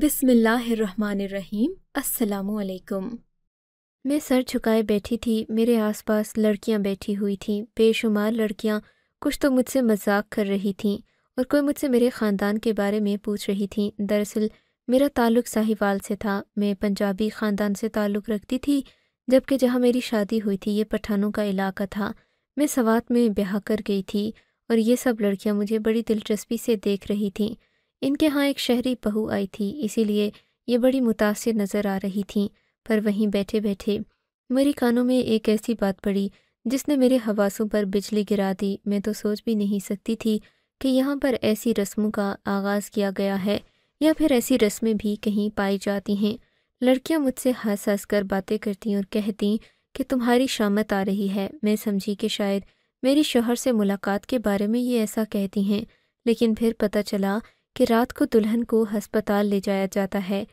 बिस्मिल्लाहिर्रहमानिर्रहीम अस्सलामुअलैकुम मैं सर झुकाए बैठी थी मेरे आसपास लड़कियां बैठी हुई थीं बेशुमार लड़कियां कुछ तो मुझसे मजाक कर रही थीं और कोई मुझसे मेरे ख़ानदान के बारे में पूछ रही थीं दरअसल मेरा ताल्लुक़ साहिवाल से था मैं पंजाबी ख़ानदान से ताल्लुक़ रखती थी जबकि जहाँ मेरी शादी हुई थी ये पठानों का इलाका था मैं सवात में ब्याह कर गई थी और ये सब लड़कियाँ मुझे बड़ी दिलचस्पी से देख रही थीं इनके यहाँ एक शहरी बहू आई थी इसीलिए ये बड़ी मुतासर नज़र आ रही थी पर वहीं बैठे बैठे मेरी कानों में एक ऐसी बात पड़ी जिसने मेरे हवासों पर बिजली गिरा दी मैं तो सोच भी नहीं सकती थी कि यहाँ पर ऐसी रस्मों का आगाज़ किया गया है या फिर ऐसी रस्में भी कहीं पाई जाती हैं लड़कियाँ मुझसे हंस हंस कर बातें करती और कहती कि तुम्हारी शामत आ रही है मैं समझी कि शायद मेरी शोहर से मुलाकात के बारे में ये ऐसा कहती हैं लेकिन फिर पता चला कि रात को दुल्हन को अस्पताल ले जाया जाता है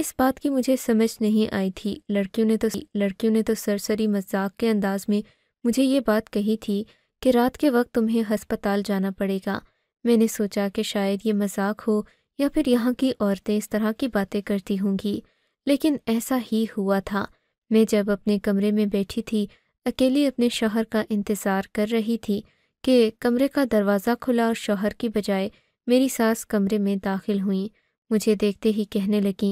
इस बात की मुझे समझ नहीं आई थी लड़कियों ने तो लड़कियों ने तो सरसरी मजाक के अंदाज में मुझे ये बात कही थी कि रात के वक्त तुम्हें अस्पताल जाना पड़ेगा मैंने सोचा कि शायद ये मजाक हो या फिर यहाँ की औरतें इस तरह की बातें करती होंगी लेकिन ऐसा ही हुआ था मैं जब अपने कमरे में बैठी थी अकेली अपने शोहर का इंतज़ार कर रही थी कि कमरे का दरवाज़ा खुला और शोहर की बजाय मेरी सास कमरे में दाखिल हुई मुझे देखते ही कहने लगी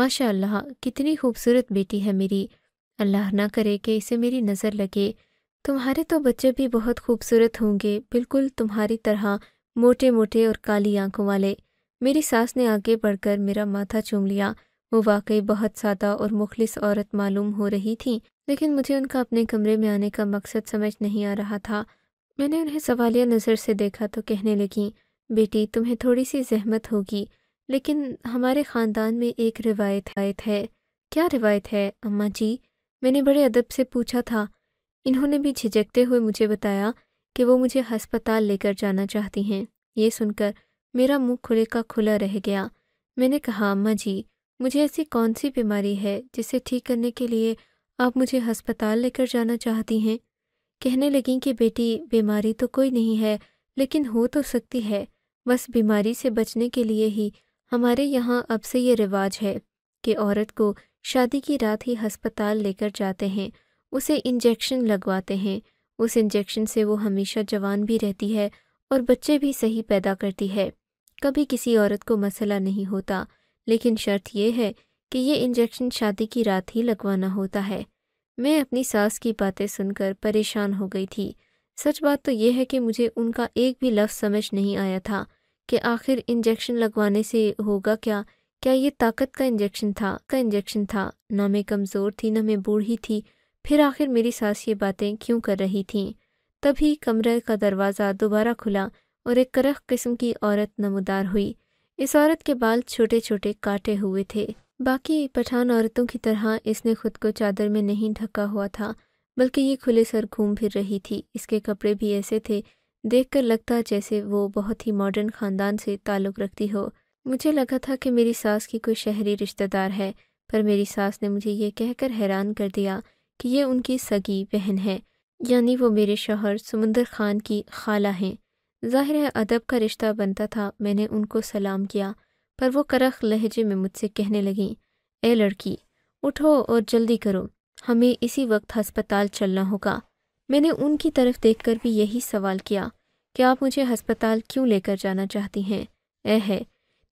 माशाल्लाह कितनी खूबसूरत बेटी है मेरी अल्लाह ना करे कि इसे मेरी नज़र लगे तुम्हारे तो बच्चे भी बहुत खूबसूरत होंगे बिल्कुल तुम्हारी तरह मोटे मोटे और काली आंखों वाले मेरी सास ने आगे बढ़कर मेरा माथा चूम लिया वो वाकई बहुत सादा और मुखलिस औरत मालूम हो रही थी लेकिन मुझे उनका अपने कमरे में आने का मकसद समझ नहीं आ रहा था मैंने उन्हें सवालिया नज़र से देखा तो कहने लगी बेटी तुम्हें थोड़ी सी जहमत होगी लेकिन हमारे ख़ानदान में एक रिवायत आयत है क्या रिवायत है अम्मा जी मैंने बड़े अदब से पूछा था इन्होंने भी झिझकते हुए मुझे बताया कि वो मुझे हस्पताल लेकर जाना चाहती हैं ये सुनकर मेरा मुंह खुले का खुला रह गया मैंने कहा अम्मा जी मुझे ऐसी कौन सी बीमारी है जिसे ठीक करने के लिए आप मुझे हस्पताल लेकर जाना चाहती हैं कहने लगीं कि बेटी बीमारी तो कोई नहीं है लेकिन हो तो सकती है बस बीमारी से बचने के लिए ही हमारे यहाँ अब से ये रिवाज है कि औरत को शादी की रात ही अस्पताल लेकर जाते हैं उसे इंजेक्शन लगवाते हैं उस इंजेक्शन से वो हमेशा जवान भी रहती है और बच्चे भी सही पैदा करती है कभी किसी औरत को मसला नहीं होता लेकिन शर्त यह है कि ये इंजेक्शन शादी की रात ही लगवाना होता है मैं अपनी सास की बातें सुनकर परेशान हो गई थी सच बात तो यह है कि मुझे उनका एक भी लफ्ज़ समझ नहीं आया था कि आखिर इंजेक्शन लगवाने से होगा क्या क्या ये ताकत का इंजेक्शन था का इंजेक्शन था ना मैं कमज़ोर थी ना मैं बूढ़ी थी फिर आखिर मेरी सास ये बातें क्यों कर रही थी तभी कमरे का दरवाज़ा दोबारा खुला और एक करख किस्म की औरत नमदार हुई इस औरत के बाल छोटे छोटे काटे हुए थे बाकी पठान औरतों की तरह इसने खुद को चादर में नहीं ढका हुआ था बल्कि ये खुले सर घूम फिर रही थी इसके कपड़े भी ऐसे थे देखकर लगता जैसे वो बहुत ही मॉडर्न खानदान से ताल्लुक़ रखती हो मुझे लगा था कि मेरी सास की कोई शहरी रिश्तेदार है पर मेरी सास ने मुझे ये कहकर हैरान कर दिया कि ये उनकी सगी बहन है यानी वो मेरे शोहर समुंदर खान की खाला हैं जाहिर है अदब का रिश्ता बनता था मैंने उनको सलाम किया पर वो करख लहजे में मुझसे कहने लगी ए लड़की उठो और जल्दी करो हमें इसी वक्त अस्पताल चलना होगा मैंने उनकी तरफ देखकर भी यही सवाल किया कि आप मुझे अस्पताल क्यों लेकर जाना चाहती हैं ए है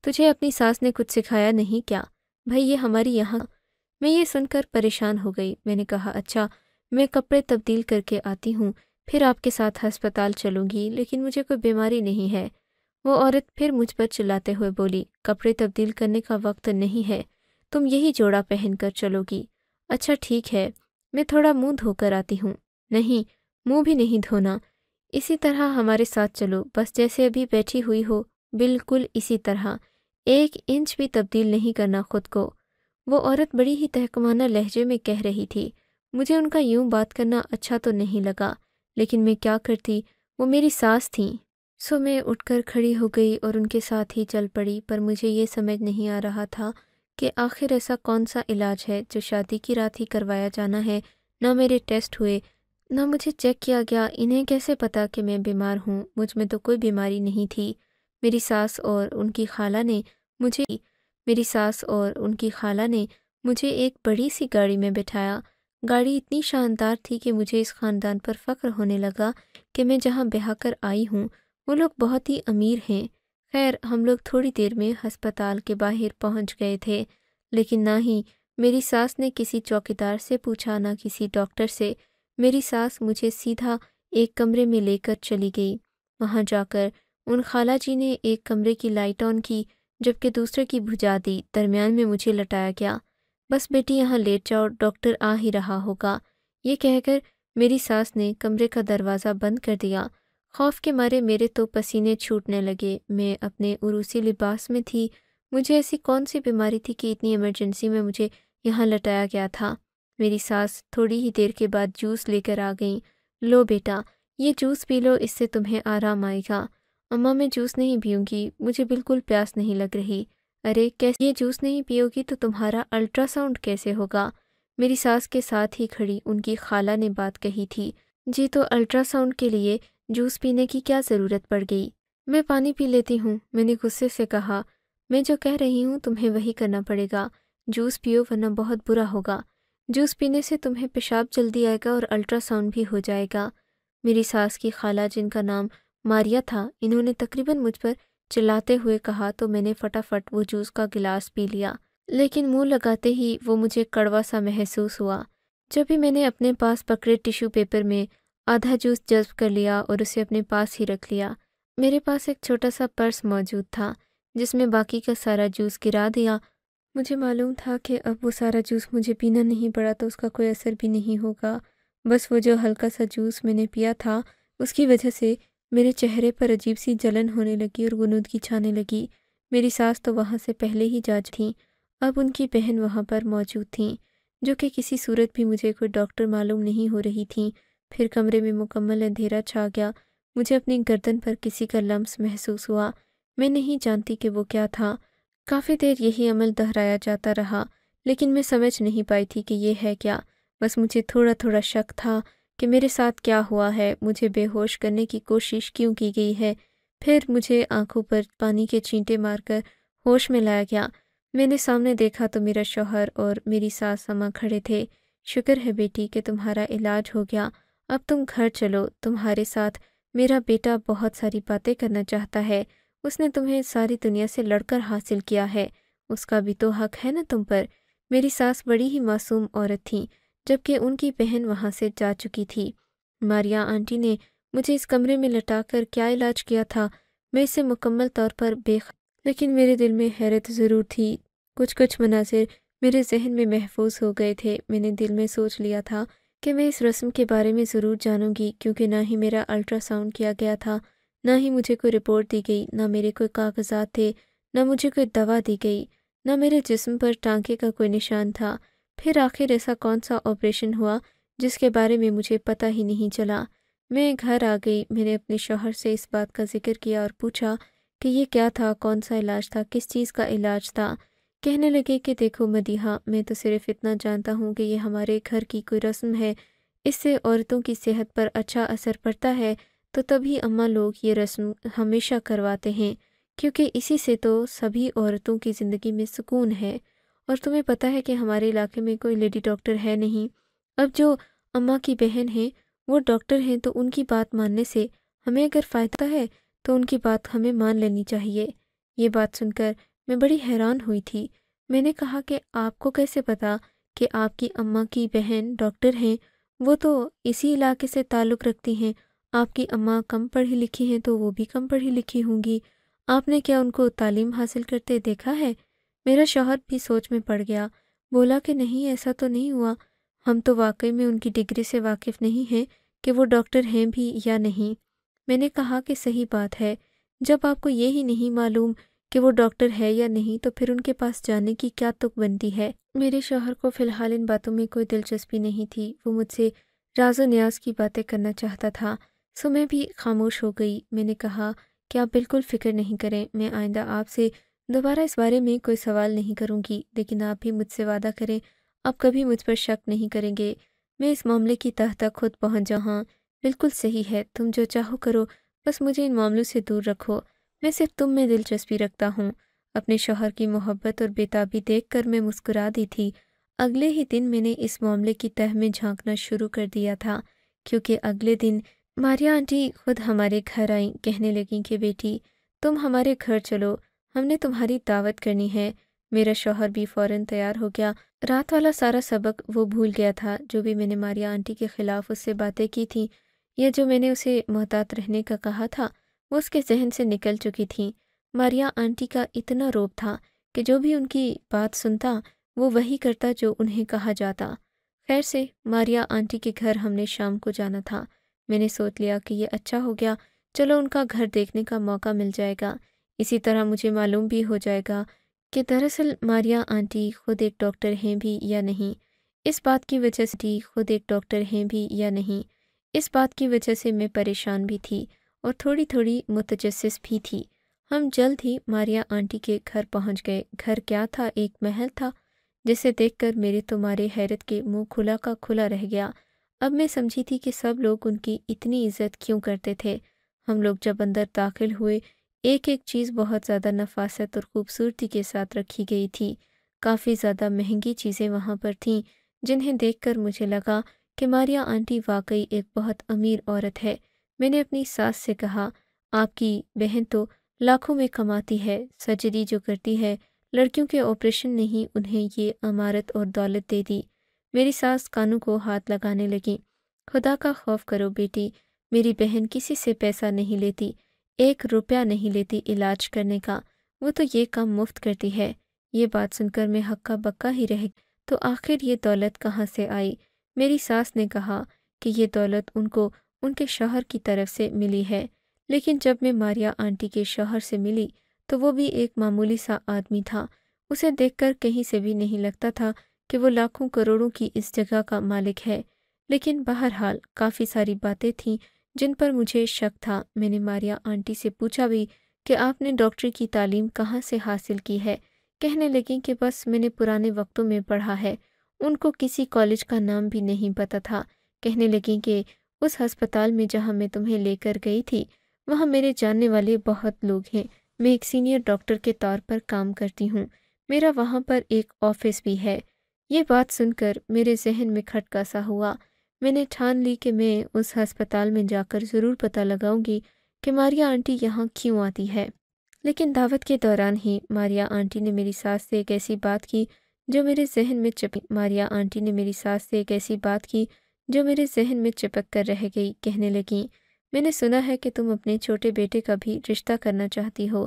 तुझे अपनी सास ने कुछ सिखाया नहीं क्या भाई ये हमारी यहाँ मैं ये सुनकर परेशान हो गई मैंने कहा अच्छा मैं कपड़े तब्दील करके आती हूँ फिर आपके साथ अस्पताल चलूँगी लेकिन मुझे कोई बीमारी नहीं है वो औरत फिर मुझ पर चिल्लाते हुए बोली कपड़े तब्दील करने का वक्त नहीं है तुम यही जोड़ा पहनकर चलोगी अच्छा ठीक है मैं थोड़ा मुंह धोकर आती हूँ नहीं मुंह भी नहीं धोना इसी तरह हमारे साथ चलो बस जैसे अभी बैठी हुई हो बिल्कुल इसी तरह एक इंच भी तब्दील नहीं करना खुद को वो औरत बड़ी ही तहकमाना लहजे में कह रही थी मुझे उनका यूं बात करना अच्छा तो नहीं लगा लेकिन मैं क्या करती वो मेरी सास थी सो मैं उठकर खड़ी हो गई और उनके साथ ही चल पड़ी पर मुझे ये समझ नहीं आ रहा था कि आखिर ऐसा कौन सा इलाज है जो शादी की रात ही करवाया जाना है ना मेरे टेस्ट हुए ना मुझे चेक किया गया इन्हें कैसे पता कि मैं बीमार हूँ मुझ में तो कोई बीमारी नहीं थी मेरी सास और उनकी खाला ने मुझे मेरी सास और उनकी खाला ने मुझे एक बड़ी सी गाड़ी में बिठाया गाड़ी इतनी शानदार थी कि मुझे इस ख़ानदान पर फ़ख्र होने लगा कि मैं जहाँ बिहा कर आई हूँ वो लोग बहुत ही अमीर हैं खैर हम लोग थोड़ी देर में अस्पताल के बाहर पहुंच गए थे लेकिन ना ही मेरी सास ने किसी चौकीदार से पूछा ना किसी डॉक्टर से मेरी सास मुझे सीधा एक कमरे में लेकर चली गई वहाँ जाकर उन खाला जी ने एक कमरे की लाइट ऑन की जबकि दूसरे की भुजा दी दरमियान में मुझे लटाया गया बस बेटी यहाँ लेट जाओ डॉक्टर आ ही रहा होगा ये कहकर मेरी सास ने कमरे का दरवाज़ा बंद कर दिया खौफ के मारे मेरे तो पसीने छूटने लगे मैं अपने उरूसी लिबास में थी मुझे ऐसी कौन सी बीमारी थी कि इतनी इमरजेंसी में मुझे यहाँ लटाया गया था मेरी सास थोड़ी ही देर के बाद जूस लेकर आ गई लो बेटा ये जूस पी लो इससे तुम्हें आराम आएगा अम्मा मैं जूस नहीं पीऊँगी मुझे बिल्कुल प्यास नहीं लग रही अरे कैसे ये जूस नहीं पियोगी तो तुम्हारा अल्ट्रासाउंड कैसे होगा मेरी सास के साथ ही खड़ी उनकी खाला ने बात कही थी जी तो अल्ट्रासाउंड के लिए जूस पीने की क्या ज़रूरत पड़ गई मैं पानी पी लेती हूँ मैंने गुस्से से कहा मैं जो कह रही हूँ तुम्हें वही करना पड़ेगा जूस पियो वरना बहुत बुरा होगा जूस पीने से तुम्हें पेशाब जल्दी आएगा और अल्ट्रासाउंड भी हो जाएगा मेरी सास की खाला जिनका नाम मारिया था इन्होंने तकरीबन मुझ पर चिल्लाते हुए कहा तो मैंने फटाफट वो जूस का गिलास पी लिया लेकिन मुंह लगाते ही वो मुझे कड़वा सा महसूस हुआ जब भी मैंने अपने पास पकड़े टिश्यू पेपर में आधा जूस जज्ब कर लिया और उसे अपने पास ही रख लिया मेरे पास एक छोटा सा पर्स मौजूद था जिसमें बाकी का सारा जूस गिरा दिया मुझे मालूम था कि अब वो सारा जूस मुझे पीना नहीं पड़ा तो उसका कोई असर भी नहीं होगा बस वो जो हल्का सा जूस मैंने पिया था उसकी वजह से मेरे चेहरे पर अजीब सी जलन होने लगी और गुनूदगी छाने लगी मेरी सास तो वहाँ से पहले ही जा थी अब उनकी बहन वहाँ पर मौजूद थी जो कि किसी सूरत भी मुझे कोई डॉक्टर मालूम नहीं हो रही थी फिर कमरे में मुकम्मल अंधेरा छा गया मुझे अपनी गर्दन पर किसी का लम्स महसूस हुआ मैं नहीं जानती कि वो क्या था काफ़ी देर यही अमल दोहराया जाता रहा लेकिन मैं समझ नहीं पाई थी कि ये है क्या बस मुझे थोड़ा थोड़ा शक था कि मेरे साथ क्या हुआ है मुझे बेहोश करने की कोशिश क्यों की गई है फिर मुझे आंखों पर पानी के चींटे मारकर होश में लाया गया मैंने सामने देखा तो मेरा शौहर और मेरी सास समा खड़े थे शुक्र है बेटी कि तुम्हारा इलाज हो गया अब तुम घर चलो तुम्हारे साथ मेरा बेटा बहुत सारी बातें करना चाहता है उसने तुम्हें सारी दुनिया से लड़कर हासिल किया है उसका भी तो हक है ना तुम पर मेरी सास बड़ी ही मासूम औरत थी जबकि उनकी बहन वहाँ से जा चुकी थी मारिया आंटी ने मुझे इस कमरे में लटाकर क्या इलाज किया था मैं इसे मुकम्मल तौर पर बेख लेकिन मेरे दिल में हैरत ज़रूर थी कुछ कुछ मनाजिर मेरे जहन में महफूज हो गए थे मैंने दिल में सोच लिया था कि मैं इस रस्म के बारे में ज़रूर जानूंगी क्योंकि ना ही मेरा अल्ट्रासाउंड किया गया था ना ही मुझे कोई रिपोर्ट दी गई ना मेरे कोई कागजात थे ना मुझे कोई दवा दी गई ना मेरे जिस्म पर टांके का कोई निशान था फिर आखिर ऐसा कौन सा ऑपरेशन हुआ जिसके बारे में मुझे पता ही नहीं चला मैं घर आ गई मैंने अपने शोहर से इस बात का जिक्र किया और पूछा कि ये क्या था कौन सा इलाज था किस चीज़ का इलाज था कहने लगे कि देखो मदीहा मैं तो सिर्फ इतना जानता हूँ कि ये हमारे घर की कोई रस्म है इससे औरतों की सेहत पर अच्छा असर पड़ता है तो तभी अम्मा लोग ये रस्म हमेशा करवाते हैं क्योंकि इसी से तो सभी औरतों की ज़िंदगी में सुकून है और तुम्हें पता है कि हमारे इलाके में कोई लेडी डॉक्टर है नहीं अब जो अम्मा की बहन हैं वो डॉक्टर हैं तो उनकी बात मानने से हमें अगर फ़ायदा है तो उनकी बात हमें मान लेनी चाहिए ये बात सुनकर मैं बड़ी हैरान हुई थी मैंने कहा कि आपको कैसे पता कि आपकी अम्मा की बहन डॉक्टर हैं वो तो इसी इलाके से ताल्लुक़ रखती हैं आपकी अम्मा कम पढ़ी लिखी हैं तो वो भी कम पढ़ी लिखी होंगी आपने क्या उनको तालीम हासिल करते देखा है मेरा शोहर भी सोच में पड़ गया बोला कि नहीं ऐसा तो नहीं हुआ हम तो वाकई में उनकी डिग्री से वाकिफ़ नहीं हैं कि वो डॉक्टर हैं भी या नहीं मैंने कहा कि सही बात है जब आपको ये ही नहीं मालूम कि वो डॉक्टर है या नहीं तो फिर उनके पास जाने की क्या तुक बनती है मेरे शोहर को फ़िलहाल इन बातों में कोई दिलचस्पी नहीं थी वो मुझसे राजो न्याज की बातें करना चाहता था सो मैं भी खामोश हो गई मैंने कहा कि आप बिल्कुल फ़िक्र नहीं करें मैं आइंदा आपसे दोबारा इस बारे में कोई सवाल नहीं करूँगी लेकिन आप भी मुझसे वादा करें आप कभी मुझ पर शक नहीं करेंगे मैं इस मामले की तह तक खुद पहुँच जाऊँ हाँ, बिल्कुल सही है तुम जो चाहो करो बस मुझे इन मामलों से दूर रखो मैं सिर्फ तुम में दिलचस्पी रखता हूँ अपने शोहर की मोहब्बत और बेताबी देख कर मैं मुस्कुरा दी थी अगले ही दिन मैंने इस मामले की तह में झांकना शुरू कर दिया था क्योंकि अगले दिन मारिया आंटी खुद हमारे घर आई कहने लगी कि बेटी तुम हमारे घर चलो हमने तुम्हारी दावत करनी है मेरा शोहर भी फौरन तैयार हो गया रात वाला सारा सबक वो भूल गया था जो भी मैंने मारिया आंटी के खिलाफ उससे बातें की थी या जो मैंने उसे मोहतात रहने का कहा था उसके जहन से निकल चुकी थी मारिया आंटी का इतना रोब था कि जो भी उनकी बात सुनता वो वही करता जो उन्हें कहा जाता खैर से मारिया आंटी के घर हमने शाम को जाना था मैंने सोच लिया कि ये अच्छा हो गया चलो उनका घर देखने का मौका मिल जाएगा इसी तरह मुझे मालूम भी हो जाएगा कि दरअसल मारिया आंटी खुद एक डॉक्टर हैं भी या नहीं इस बात की वजह से खुद एक डॉक्टर हैं भी या नहीं इस बात की वजह से मैं परेशान भी थी और थोड़ी थोड़ी मुतजस भी थी हम जल्द ही मारिया आंटी के घर पहुंच गए घर क्या था एक महल था जिसे देखकर मेरे तुम्हारे हैरत के मुंह खुला का खुला रह गया अब मैं समझी थी कि सब लोग उनकी इतनी इज्जत क्यों करते थे हम लोग जब अंदर दाखिल हुए एक एक चीज़ बहुत ज़्यादा नफासत और खूबसूरती के साथ रखी गई थी काफ़ी ज़्यादा महंगी चीज़ें वहाँ पर थीं जिन्हें देखकर मुझे लगा कि मारिया आंटी वाकई एक बहुत अमीर औरत है मैंने अपनी सास से कहा आपकी बहन तो लाखों में कमाती है सर्जरी जो करती है लड़कियों के ऑपरेशन ने ही उन्हें ये अमारत और दौलत दे दी मेरी सास कानू को हाथ लगाने लगी खुदा का खौफ करो बेटी मेरी बहन किसी से पैसा नहीं लेती एक रुपया नहीं लेती इलाज करने का वो तो ये काम मुफ्त करती है ये बात सुनकर मैं हक्का बक्का ही रह तो आखिर ये दौलत कहाँ से आई मेरी सास ने कहा कि ये दौलत उनको उनके शहर की तरफ से मिली है लेकिन जब मैं मारिया आंटी के शहर से मिली तो वो भी एक मामूली सा आदमी था उसे देखकर कहीं से भी नहीं लगता था कि वो लाखों करोड़ों की इस जगह का मालिक है लेकिन बहरहाल काफ़ी सारी बातें थीं जिन पर मुझे शक था मैंने मारिया आंटी से पूछा भी कि आपने डॉक्टरी की तालीम कहाँ से हासिल की है कहने लगी कि बस मैंने पुराने वक्तों में पढ़ा है उनको किसी कॉलेज का नाम भी नहीं पता था कहने लगी कि उस अस्पताल में जहाँ मैं तुम्हें लेकर गई थी वहाँ मेरे जानने वाले बहुत लोग हैं मैं एक सीनियर डॉक्टर के तौर पर काम करती हूँ मेरा वहाँ पर एक ऑफिस भी है ये बात सुनकर मेरे जहन में खटका सा हुआ मैंने ठान ली कि मैं उस अस्पताल में जाकर ज़रूर पता लगाऊंगी कि मारिया आंटी यहाँ क्यों आती है लेकिन दावत के दौरान ही मारिया आंटी ने मेरी सास से एक ऐसी बात की जो मेरे जहन में चपी मारिया आंटी ने मेरी सास से एक ऐसी बात की जो मेरे जहन में चिपक कर रह गई कहने लगी मैंने सुना है कि तुम अपने छोटे बेटे का भी रिश्ता करना चाहती हो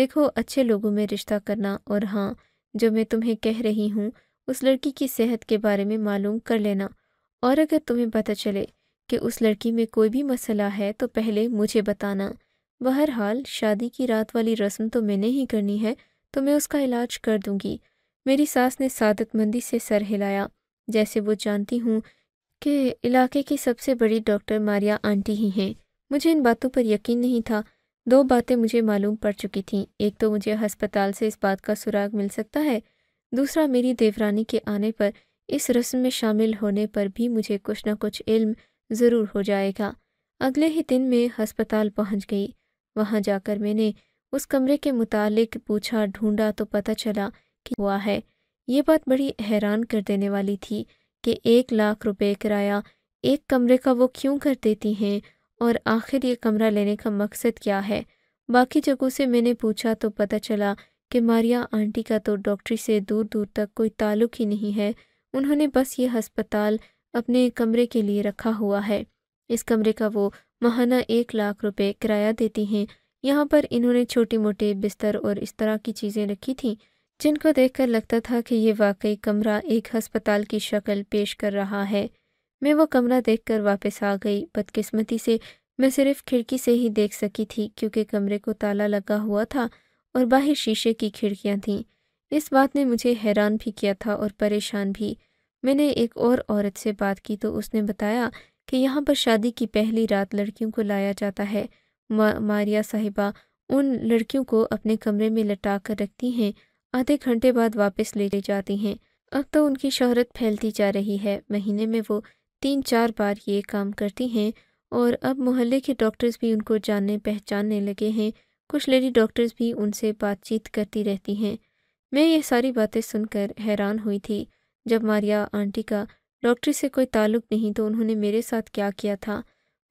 देखो अच्छे लोगों में रिश्ता करना और हाँ जो मैं तुम्हें कह रही हूँ उस लड़की की सेहत के बारे में मालूम कर लेना और अगर तुम्हें पता चले कि उस लड़की में कोई भी मसला है तो पहले मुझे बताना बहरहाल शादी की रात वाली रस्म तो मैंने ही करनी है तो मैं उसका इलाज कर दूंगी मेरी सास ने सादतमंदी से सर हिलाया जैसे वो जानती हूँ कि इलाके की सबसे बड़ी डॉक्टर मारिया आंटी ही हैं मुझे इन बातों पर यकीन नहीं था दो बातें मुझे मालूम पड़ चुकी थीं एक तो मुझे अस्पताल से इस बात का सुराग मिल सकता है दूसरा मेरी देवरानी के आने पर इस रस्म में शामिल होने पर भी मुझे कुछ न कुछ इल्म ज़रूर हो जाएगा अगले ही दिन मैं हस्पताल पहुंच गई वहां जाकर मैंने उस कमरे के मुतालिक पूछा ढूंढा तो पता चला कि हुआ है ये बात बड़ी हैरान कर देने वाली थी कि एक लाख रुपए किराया एक कमरे का वो क्यों कर देती हैं और आखिर ये कमरा लेने का मकसद क्या है बाकी जगहों से मैंने पूछा तो पता चला कि मारिया आंटी का तो डॉक्टरी से दूर दूर तक कोई ताल्लुक ही नहीं है उन्होंने बस ये हस्पताल अपने कमरे के लिए रखा हुआ है इस कमरे का वो महाना एक लाख रुपए किराया देती हैं यहाँ पर इन्होंने छोटे मोटे बिस्तर और इस तरह की चीज़ें रखी थीं जिनको देखकर लगता था कि ये वाकई कमरा एक अस्पताल की शक्ल पेश कर रहा है मैं वो कमरा देखकर वापस आ गई बदकिस्मती से मैं सिर्फ खिड़की से ही देख सकी थी क्योंकि कमरे को ताला लगा हुआ था और बाहर शीशे की खिड़कियां थीं इस बात ने मुझे हैरान भी किया था और परेशान भी मैंने एक और औरत से बात की तो उसने बताया कि यहाँ पर शादी की पहली रात लड़कियों को लाया जाता है मा, मारिया साहिबा उन लड़कियों को अपने कमरे में लटा कर रखती हैं आधे घंटे बाद वापस ले जाती हैं अब तो उनकी शोहरत फैलती जा रही है महीने में वो तीन चार बार ये काम करती हैं और अब मोहल्ले के डॉक्टर्स भी उनको जानने पहचानने लगे हैं कुछ लेडी डॉक्टर्स भी उनसे बातचीत करती रहती हैं मैं ये सारी बातें सुनकर हैरान हुई थी जब मारिया आंटी का डॉक्टर से कोई ताल्लुक नहीं तो उन्होंने मेरे साथ क्या किया था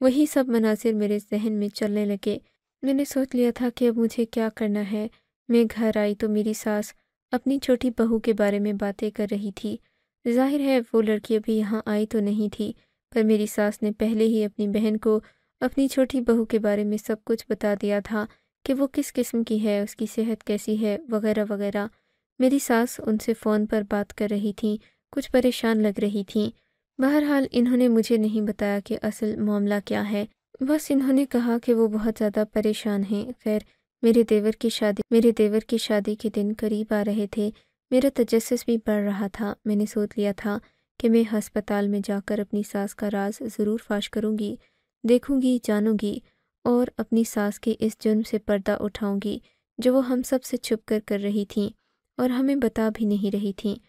वही सब मनासिर मेरे जहन में चलने लगे मैंने सोच लिया था कि अब मुझे क्या करना है मैं घर आई तो मेरी सास अपनी छोटी बहू के बारे में बातें कर रही थी जाहिर है वो लड़की अभी यहाँ आई तो नहीं थी पर मेरी सास ने पहले ही अपनी बहन को अपनी छोटी बहू के बारे में सब कुछ बता दिया था कि वो किस किस्म की है उसकी सेहत कैसी है वगैरह वगैरह मेरी सास उनसे फ़ोन पर बात कर रही थी कुछ परेशान लग रही थी बहरहाल इन्होंने मुझे नहीं बताया कि असल मामला क्या है बस इन्होंने कहा कि वो बहुत ज़्यादा परेशान हैं खैर मेरे देवर की शादी मेरे देवर की शादी के दिन करीब आ रहे थे मेरा तजस्स भी बढ़ रहा था मैंने सोच लिया था कि मैं हस्पताल में जाकर अपनी सास का राज ज़रूर फाश करूंगी देखूंगी जानूंगी और अपनी सास के इस जुर्म से पर्दा उठाऊंगी जो वो हम सब से छुप कर कर रही थी और हमें बता भी नहीं रही थी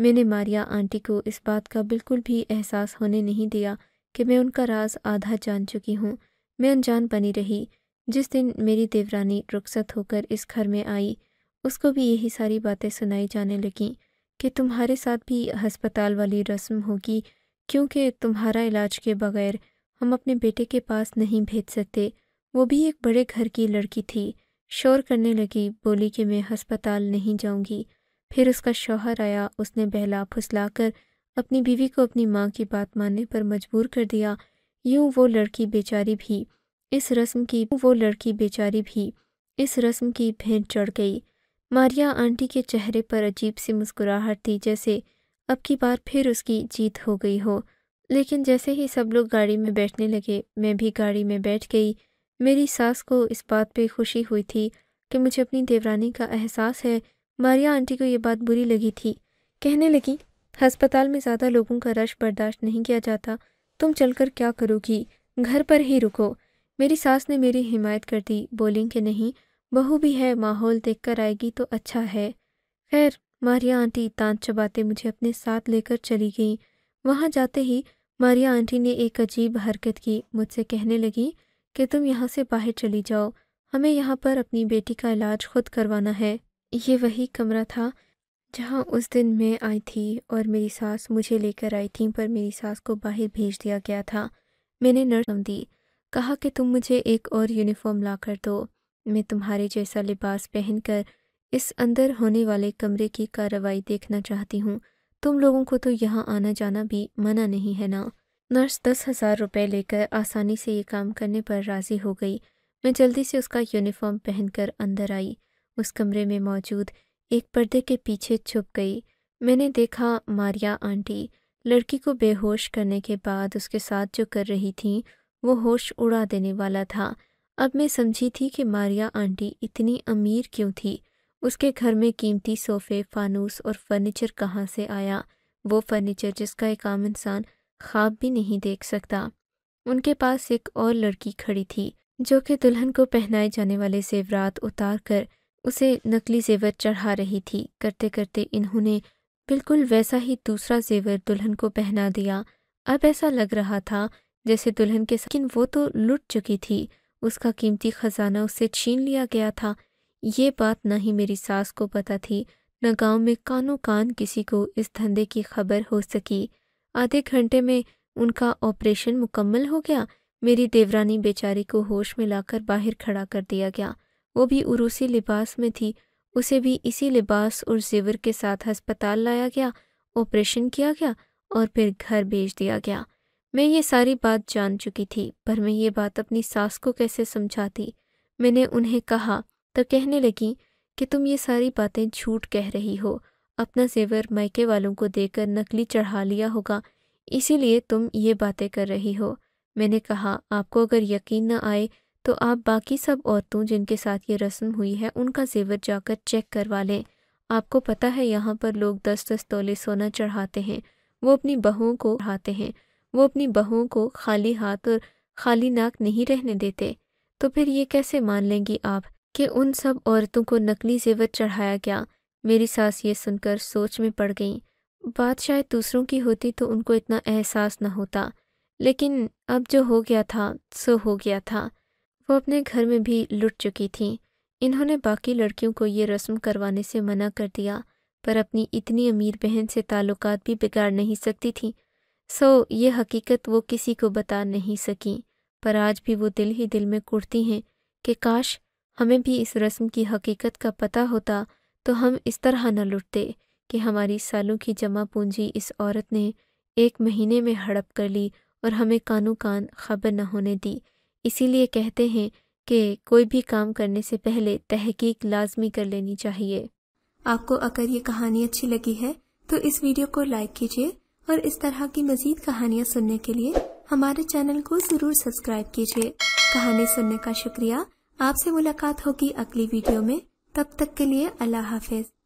मैंने मारिया आंटी को इस बात का बिल्कुल भी एहसास होने नहीं दिया कि मैं उनका राज आधा जान चुकी हूँ मैं अनजान बनी रही जिस दिन मेरी देवरानी रुखसत होकर इस घर में आई उसको भी यही सारी बातें सुनाई जाने लगीं कि तुम्हारे साथ भी हस्पताल वाली रस्म होगी क्योंकि तुम्हारा इलाज के बगैर हम अपने बेटे के पास नहीं भेज सकते वो भी एक बड़े घर की लड़की थी शोर करने लगी बोली कि मैं हस्पताल नहीं जाऊंगी फिर उसका शौहर आया उसने बहला फुसला कर अपनी बीवी को अपनी माँ की बात मानने पर मजबूर कर दिया यूं वो लड़की बेचारी भी इस रस्म की वो लड़की बेचारी भी इस रस्म की भेंट चढ़ गई मारिया आंटी के चेहरे पर अजीब सी मुस्कुराहट थी जैसे अब की बार फिर उसकी जीत हो गई हो लेकिन जैसे ही सब लोग गाड़ी में बैठने लगे मैं भी गाड़ी में बैठ गई मेरी सास को इस बात पे खुशी हुई थी कि मुझे अपनी देवरानी का एहसास है मारिया आंटी को ये बात बुरी लगी थी कहने लगी अस्पताल में ज़्यादा लोगों का रश बर्दाश्त नहीं किया जाता तुम चलकर क्या करोगी घर पर ही रुको मेरी सास ने मेरी हिमायत कर दी बोली कि नहीं बहू भी है माहौल देख कर आएगी तो अच्छा है खैर मारिया आंटी तांत चबाते मुझे अपने साथ लेकर चली गई वहाँ जाते ही मारिया आंटी ने एक अजीब हरकत की मुझसे कहने लगी कि तुम यहाँ से बाहर चली जाओ हमें यहाँ पर अपनी बेटी का इलाज खुद करवाना है ये वही कमरा था जहाँ उस दिन मैं आई थी और मेरी सास मुझे लेकर आई थी पर मेरी सास को बाहर भेज दिया गया था मैंने नर्स दी कहा कि तुम मुझे एक और यूनिफॉर्म लाकर दो मैं तुम्हारे जैसा लिबास पहनकर इस अंदर होने वाले कमरे की कार्रवाई देखना चाहती हूँ तुम लोगों को तो यहाँ आना जाना भी मना नहीं है ना नर्स दस हज़ार रुपये लेकर आसानी से ये काम करने पर राज़ी हो गई मैं जल्दी से उसका यूनिफॉर्म पहनकर अंदर आई उस कमरे में मौजूद एक पर्दे के पीछे छुप गई मैंने देखा मारिया आंटी लड़की को बेहोश करने के बाद उसके साथ जो कर रही थी वो होश उड़ा देने वाला था अब मैं समझी थी कि मारिया आंटी इतनी अमीर क्यों थी उसके घर में कीमती सोफे फानूस और फर्नीचर कहाँ से आया वो फर्नीचर जिसका एक आम इंसान ख्वाब भी नहीं देख सकता उनके पास एक और लड़की खड़ी थी जो कि दुल्हन को पहनाए जाने वाले जेवरात उतार कर उसे नकली जेवर चढ़ा रही थी करते करते इन्होंने बिल्कुल वैसा ही दूसरा जेवर दुल्हन को पहना दिया अब ऐसा लग रहा था जैसे दुल्हन के साथ लेकिन वो तो लुट चुकी थी उसका कीमती खजाना उससे छीन लिया गया था ये बात न ही मेरी सास को पता थी न गांव में कानों कान किसी को इस धंधे की खबर हो सकी आधे घंटे में उनका ऑपरेशन मुकम्मल हो गया मेरी देवरानी बेचारी को होश में लाकर बाहर खड़ा कर दिया गया वो भी उरूसी लिबास में थी उसे भी इसी लिबास और जेवर के साथ अस्पताल लाया गया ऑपरेशन किया गया और फिर घर भेज दिया गया मैं ये सारी बात जान चुकी थी पर मैं ये बात अपनी सास को कैसे समझाती मैंने उन्हें कहा तो कहने लगी कि तुम ये सारी बातें झूठ कह रही हो अपना जेवर मायके वालों को देकर नकली चढ़ा लिया होगा इसीलिए तुम ये बातें कर रही हो मैंने कहा आपको अगर यकीन न आए तो आप बाकी सब औरतों जिनके साथ ये रस्म हुई है उनका जेवर जाकर चेक करवा लें आपको पता है यहाँ पर लोग दस दस तोले सोना चढ़ाते हैं वो अपनी बहुओं को चढ़ाते हैं वो अपनी बहुओं को खाली हाथ और खाली नाक नहीं रहने देते तो फिर ये कैसे मान लेंगी आप कि उन सब औरतों को नकली जेवर चढ़ाया गया मेरी सास ये सुनकर सोच में पड़ गई बात शायद दूसरों की होती तो उनको इतना एहसास न होता लेकिन अब जो हो गया था सो हो गया था वो अपने घर में भी लुट चुकी थी इन्होंने बाकी लड़कियों को ये रस्म करवाने से मना कर दिया पर अपनी इतनी अमीर बहन से ताल्लुकात भी बिगाड़ नहीं सकती थी सो ये हकीकत वो किसी को बता नहीं सकी पर आज भी वो दिल ही दिल में कुड़ती हैं कि काश हमें भी इस रस्म की हकीकत का पता होता तो हम इस तरह न लुटते कि हमारी सालों की जमा पूंजी इस औरत ने एक महीने में हड़प कर ली और हमें कानू कान खबर न होने दी इसीलिए कहते हैं कि कोई भी काम करने से पहले तहकीक लाजमी कर लेनी चाहिए आपको अगर ये कहानी अच्छी लगी है तो इस वीडियो को लाइक कीजिए और इस तरह की मजीद कहानियाँ सुनने के लिए हमारे चैनल को जरूर सब्सक्राइब कीजिए कहानी सुनने का शुक्रिया आपसे मुलाकात होगी अगली वीडियो में तब तक के लिए अल्लाह हाफिज